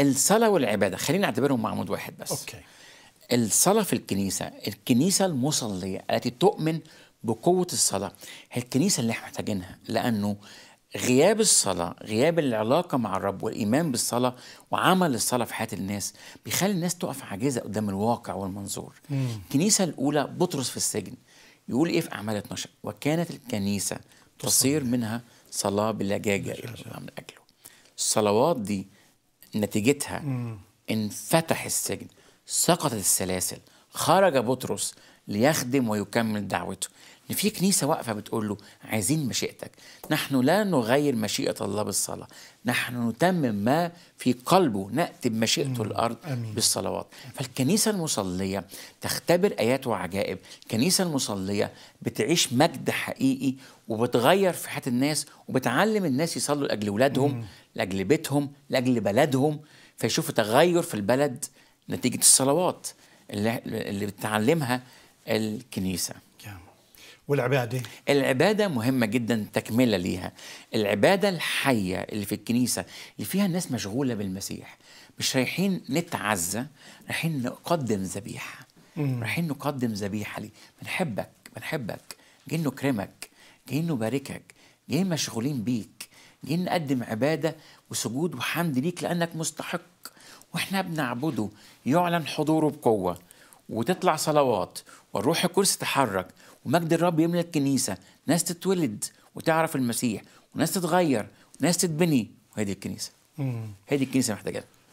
الصلاه والعباده خلينا نعتبرهم عمود واحد بس اوكي الصلاه في الكنيسه الكنيسه المصليه التي تؤمن بقوه الصلاه هي الكنيسه اللي احنا محتاجينها لانه غياب الصلاة غياب العلاقة مع الرب والإيمان بالصلاة وعمل الصلاة في حياة الناس بيخلي الناس تقف عاجزة قدام الواقع والمنظور مم. الكنيسة الأولى بطرس في السجن يقول إيه في أعمال 12 وكانت الكنيسة تصير منها صلاة بلجاجة من أجله الصلوات دي نتيجتها انفتح السجن سقطت السلاسل خرج بطرس ليخدم ويكمل دعوته ان في كنيسه واقفه بتقول له عايزين مشيئتك نحن لا نغير مشيئه الله بالصلاه نحن نتمم ما في قلبه ناتي بمشيئته الارض أمين. بالصلوات فالكنيسه المصليه تختبر ايات وعجائب الكنيسه المصليه بتعيش مجد حقيقي وبتغير في حياه الناس وبتعلم الناس يصلوا لاجل اولادهم لاجل بيتهم لاجل بلدهم فيشوفوا تغير في البلد نتيجه الصلوات اللي, اللي بتعلمها الكنيسة والعبادة العبادة مهمة جدا تكملة ليها العبادة الحية اللي في الكنيسة اللي فيها الناس مشغولة بالمسيح مش رايحين نتعزى رايحين نقدم ذبيحة رايحين نقدم ذبيحة ليه بنحبك بنحبك جايين نكرمك جايين نباركك جايين مشغولين بيك جايين نقدم عبادة وسجود وحمد ليك لأنك مستحق واحنا بنعبده يعلن حضوره بقوة وتطلع صلوات والروح القدس تتحرك ومجد الرب يملى الكنيسه ناس تتولد وتعرف المسيح وناس تتغير وناس تتبني وهذه الكنيسه هذه الكنيسه محتاجه